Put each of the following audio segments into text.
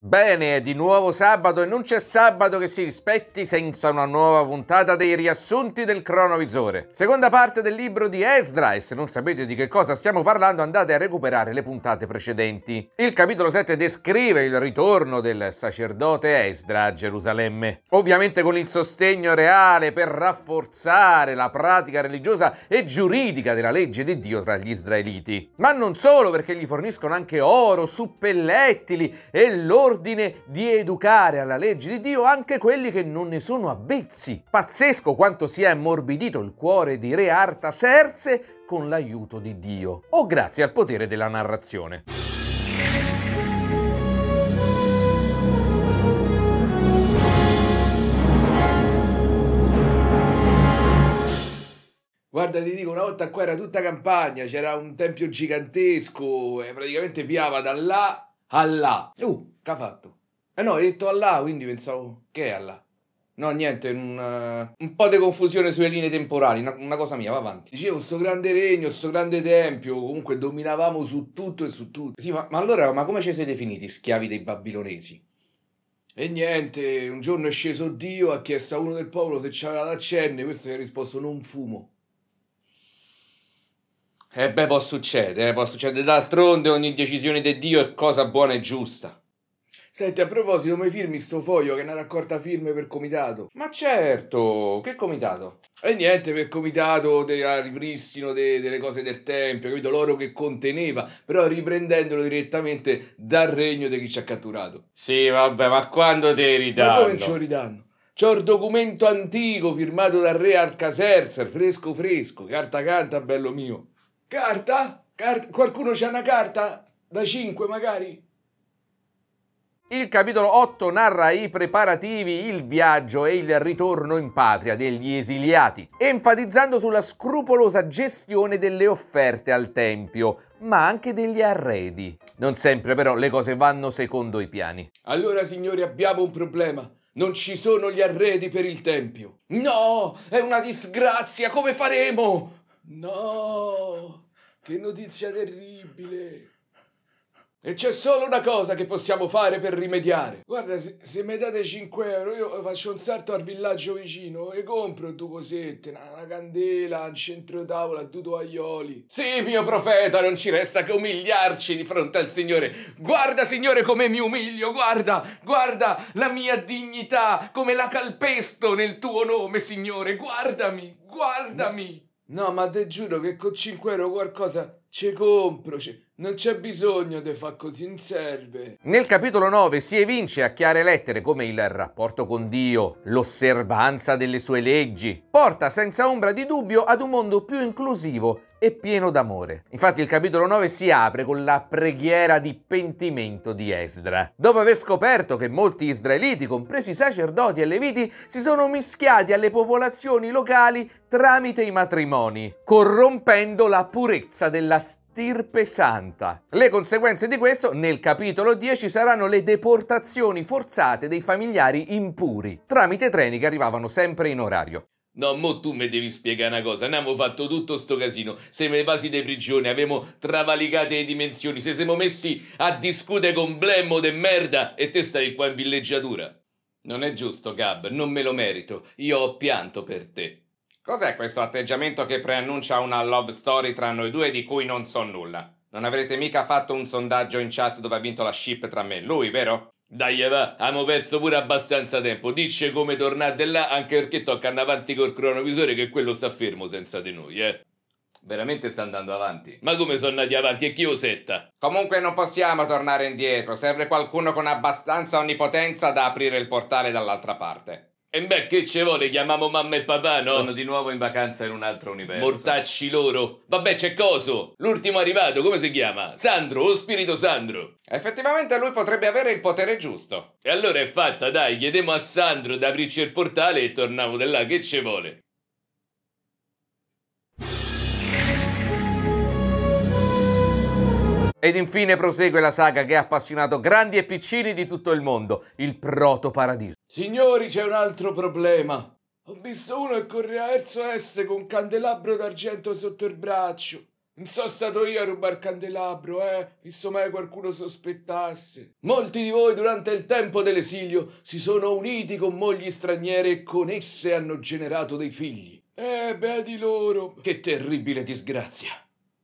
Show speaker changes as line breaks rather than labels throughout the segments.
Bene, di nuovo sabato e non c'è sabato che si rispetti senza una nuova puntata dei riassunti del cronovisore. Seconda parte del libro di Esdra e se non sapete di che cosa stiamo parlando andate a recuperare le puntate precedenti. Il capitolo 7 descrive il ritorno del sacerdote Esdra a Gerusalemme, ovviamente con il sostegno reale per rafforzare la pratica religiosa e giuridica della legge di Dio tra gli israeliti. Ma non solo perché gli forniscono anche oro, suppellettili e loro ordine di educare alla legge di Dio anche quelli che non ne sono avvezzi. Pazzesco quanto si è ammorbidito il cuore di Re Artaserse con l'aiuto di Dio, o grazie al potere della narrazione. Guarda, ti dico, una volta qua era tutta campagna, c'era un tempio gigantesco e eh, praticamente piava da là Allah. Uh, che ha fatto? eh no, hai detto Allah, quindi pensavo che è Allah. No, niente, un, uh, un po' di confusione sulle linee temporali, una, una cosa mia, va avanti. Dicevo, sto grande regno, sto grande tempio, comunque dominavamo su tutto e su tutto. Sì, ma, ma allora, ma come ci siete finiti, schiavi dei babilonesi? E niente, un giorno è sceso Dio, ha chiesto a uno del popolo se c'aveva l'accenne, questo gli ha risposto non fumo. E eh beh, può succedere, eh, può succedere. D'altronde ogni decisione di Dio è cosa buona e giusta. Senti, a proposito, come firmi sto foglio che è una raccolta firme per comitato? Ma certo, che comitato? E niente, per comitato del ripristino de, delle cose del tempio, capito? L'oro che conteneva, però riprendendolo direttamente dal regno di chi ci ha catturato. Sì, vabbè, ma quando te ridanno? Ma come ce lo ridanno? C'ho il documento antico firmato dal re Alcaserzer, fresco fresco, carta canta, bello mio. Carta? Car- qualcuno c'ha una carta? Da 5 magari? Il capitolo 8 narra i preparativi, il viaggio e il ritorno in patria degli esiliati, enfatizzando sulla scrupolosa gestione delle offerte al Tempio, ma anche degli arredi. Non sempre però le cose vanno secondo i piani. Allora signori abbiamo un problema. Non ci sono gli arredi per il Tempio. No, è una disgrazia, come faremo? No! Che notizia terribile! E c'è solo una cosa che possiamo fare per rimediare. Guarda, se, se, mi date 5 euro, io faccio un salto al villaggio vicino e compro due cosette, una, una candela, un centro tavola, due toaioli. Sì, mio profeta, non ci resta che umiliarci di fronte al Signore. Guarda, Signore, come mi umilio, guarda, guarda la mia dignità, come la calpesto nel tuo nome, Signore. Guardami, guardami. No, ma te giuro che con 5 euro qualcosa ce compro, ce... non c'è bisogno di far così, non serve. Nel capitolo 9 si evince a chiare lettere come il rapporto con Dio, l'osservanza delle sue leggi, porta senza ombra di dubbio ad un mondo più inclusivo e pieno d'amore. Infatti il capitolo 9 si apre con la preghiera di pentimento di Esdra. Dopo aver scoperto che molti israeliti, compresi sacerdoti e leviti, si sono mischiati alle popolazioni locali tramite i matrimoni, corrompendo la purezza della stirpe santa. Le conseguenze di questo nel capitolo 10 saranno le deportazioni forzate dei familiari impuri, tramite treni che arrivavano sempre in orario. No, mo tu mi devi spiegare una cosa. Abbiamo fatto tutto sto casino. Siamo evasi di prigione, abbiamo travalicato le dimensioni. Se siamo messi a discutere con Blemmo de merda e te stai qua in villeggiatura. Non è giusto, Gab, non me lo merito. Io ho pianto per te. Cos'è questo atteggiamento che preannuncia una love story tra noi due di cui non so nulla? Non avrete mica fatto un sondaggio in chat dove ha vinto la ship tra me e lui, vero? Dai, va, abbiamo perso pure abbastanza tempo. Dice come tornate là, anche perché tocca andare avanti col cronovisore, che quello sta fermo senza di noi, eh. Veramente sta andando avanti. Ma come sono andati avanti e chi osetta? Comunque non possiamo tornare indietro, serve qualcuno con abbastanza onnipotenza da aprire il portale dall'altra parte. E beh, che ci vuole? Chiamiamo mamma e papà, no? Sono di nuovo in vacanza in un altro universo. Mortacci loro. Vabbè, c'è coso. L'ultimo arrivato, come si chiama? Sandro, o spirito Sandro. Effettivamente lui potrebbe avere il potere giusto. E allora è fatta, dai, chiediamo a Sandro di aprirci il portale e torniamo da là, che ci vuole? Ed infine prosegue la saga che ha appassionato grandi e piccini di tutto il mondo, il proto-paradiso. Signori, c'è un altro problema. Ho visto uno che correva verso est con un candelabro d'argento sotto il braccio. Non so stato io a rubare il candelabro, eh, visto mai qualcuno sospettasse. Molti di voi durante il tempo dell'esilio si sono uniti con mogli straniere e con esse hanno generato dei figli. Eh, beh di loro. Che terribile disgrazia.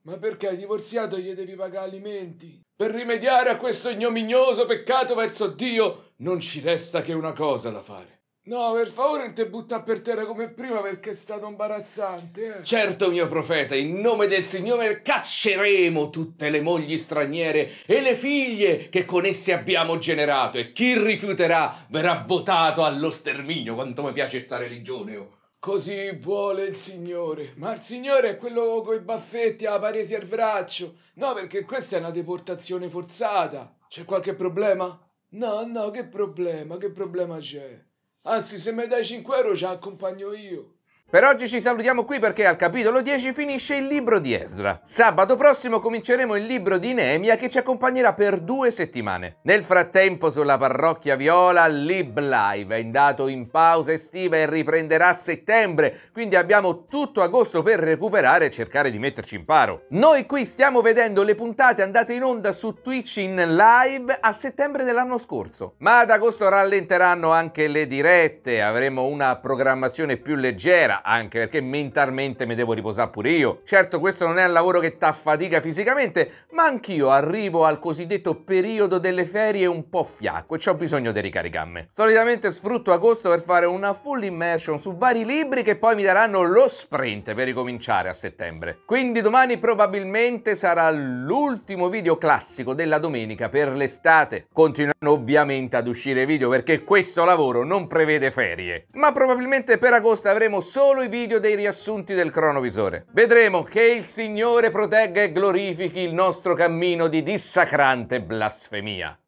Ma perché divorziato gli devi pagare alimenti? Per rimediare a questo ignominioso peccato verso Dio non ci resta che una cosa da fare. No, per favore non te butta per terra come prima perché è stato imbarazzante. Eh. Certo, mio profeta, in nome del Signore cacceremo tutte le mogli straniere e le figlie che con esse abbiamo generato e chi rifiuterà verrà votato allo sterminio, quanto mi piace sta religione. Oh. Così vuole il Signore. Ma il Signore è quello coi baffetti, a paresi al braccio. No, perché questa è una deportazione forzata. C'è qualche problema? No, no, che problema, che problema c'è? Anzi, se mi dai 5 euro ci accompagno io. Per oggi ci salutiamo qui perché al capitolo 10 finisce il libro di Esdra. Sabato prossimo cominceremo il libro di Nemia che ci accompagnerà per due settimane. Nel frattempo sulla parrocchia viola Lib Live è andato in pausa estiva e riprenderà a settembre, quindi abbiamo tutto agosto per recuperare e cercare di metterci in paro. Noi qui stiamo vedendo le puntate andate in onda su Twitch in live a settembre dell'anno scorso, ma ad agosto rallenteranno anche le dirette, avremo una programmazione più leggera anche perché mentalmente mi devo riposare pure io. Certo questo non è un lavoro che t'affatica fisicamente, ma anch'io arrivo al cosiddetto periodo delle ferie un po' fiacco e ho bisogno di ricaricarmi. Solitamente sfrutto agosto per fare una full immersion su vari libri che poi mi daranno lo sprint per ricominciare a settembre. Quindi domani probabilmente sarà l'ultimo video classico della domenica per l'estate. Continuano ovviamente ad uscire video perché questo lavoro non prevede ferie. Ma probabilmente per agosto avremo solo solo i video dei riassunti del cronovisore. Vedremo che il Signore protegga e glorifichi il nostro cammino di dissacrante blasfemia.